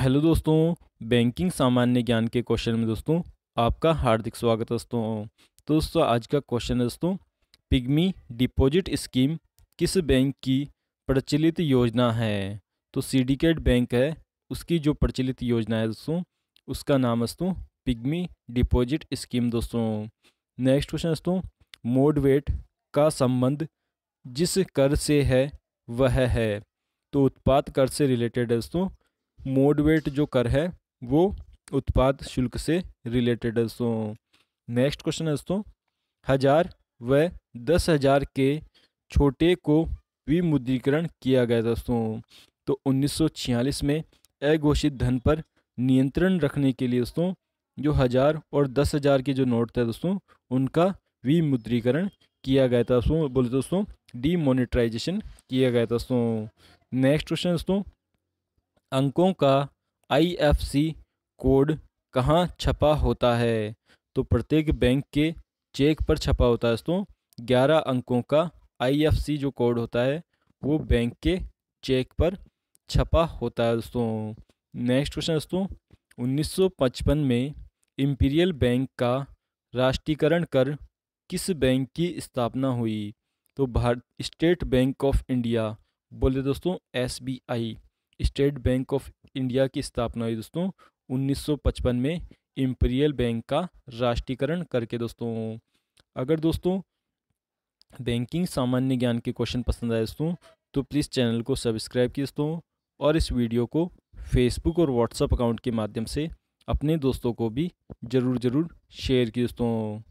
hello दोस्तों banking सामान्य ज्ञान के क्वेश्चन में दोस्तों आपका हार्दिक स्वागत है दोस्तों तो दोस्तों आज का क्वेश्चन है दोस्तों पिग्मी डिपॉजिट स्कीम किस बैंक की प्रचलित योजना है तो सिंडिकेट बैंक है उसकी जो प्रचलित योजना है दोस्तों उसका नाम है दोस्तों पिग्मी डिपॉजिट स्कीम दोस्तों नेक्स्ट क्वेश्चन दोस्तों मोडवेट का संबंध जिस कर से है वह है तो उत्पाद कर से रिलेटेड है दोस्तों मोडवेट जो कर है वो उत्पाद शुल्क से रिलेटेड है दोस्तों नेक्स्ट क्वेश्चन है दोस्तों हजार व दस हजार के छोटे को विमुद्रीकरण किया गया दोस्तों तो 1946 में अघोषित धन पर नियंत्रण रखने के लिए दोस्तों जो हज़ार और दस हज़ार के जो नोट थे दोस्तों उनका विमुद्रीकरण किया गया था दोस्तों बोले दोस्तों डीमोनेटराइजेशन किया गया था दोस्तों नेक्स्ट क्वेश्चन दोस्तों अंकों का आईएफएससी कोड कहाँ छपा होता है तो प्रत्येक बैंक के चेक पर छपा होता है दोस्तों ग्यारह अंकों का आईएफएससी जो कोड होता है वो बैंक के चेक पर छपा होता है दोस्तों नेक्स्ट क्वेश्चन दोस्तों 1955 में इम्पीरियल बैंक का राष्ट्रीयकरण कर किस बैंक की स्थापना हुई तो Bharat state bank of India बोले दोस्तों SBI state bank of India की स्थापना हुई दोस्तों 1955 में इम्पीरियल बैंक का राष्ट्रीयकरण करके दोस्तों अगर दोस्तों बैंकिंग सामान्य ज्ञान के क्वेश्चन पसंद आए दोस्तों तो प्लीज़ चैनल को सब्सक्राइब किए दोस्तों और इस वीडियो को फेसबुक और व्हाट्सअप अकाउंट के माध्यम से अपने दोस्तों को भी ज़रूर ज़रूर शेयर किए दोस्तों